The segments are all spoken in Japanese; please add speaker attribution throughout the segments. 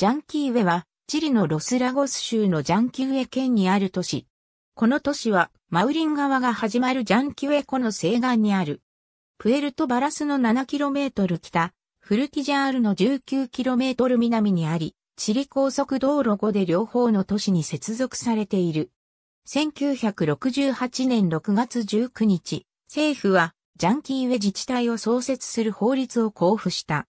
Speaker 1: ジャンキーウェは、チリのロスラゴス州のジャンキウェ県にある都市。
Speaker 2: この都市は、マウリン川が始まるジャンキウェ湖の西岸にある。プエルトバラスの 7km 北、フルティジャールの 19km 南にあり、チリ高速道路5で両方の都市に接続されている。1968年6月19日、政府は、ジャンキーウェ自治体を創設する法律を交付した。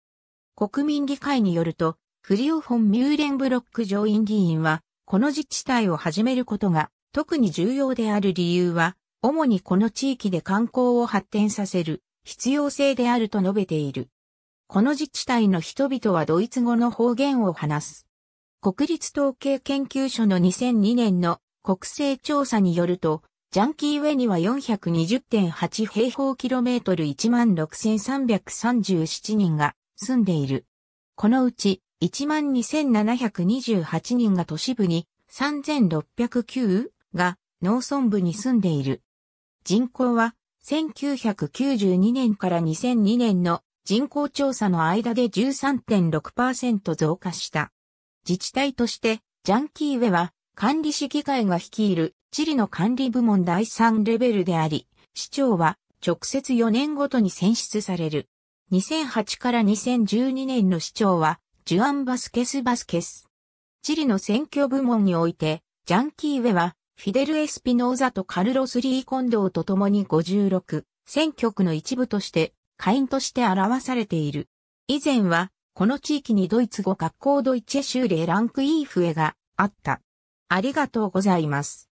Speaker 2: 国民議会によると、クリオ・フォン・ミューレンブロック上院議員は、この自治体を始めることが特に重要である理由は、主にこの地域で観光を発展させる必要性であると述べている。この自治体の人々はドイツ語の方言を話す。国立統計研究所の2002年の国勢調査によると、ジャンキーウェには420.8平方キロメートル16,337人が住んでいる。このうち12,728人が都市部に、3,609が農村部に住んでいる。人口は、1992年から2002年の人口調査の間で13.6%増加した。自治体として、ジャンキーウェは管理士議会が率いる地理の管理部門第3レベルであり、市長は直接4年ごとに選出される。2008から2012年の市長はジュアン・バスケス・バスケス。チリの選挙部門において、ジャンキー・ウェは、フィデル・エスピノーザとカルロス・リー・コンドーと共に56、選挙区の一部として、下院として表されている。以前は、この地域にドイツ語学
Speaker 1: 校ドイツェ州でランクイーフがあった。ありがとうございます。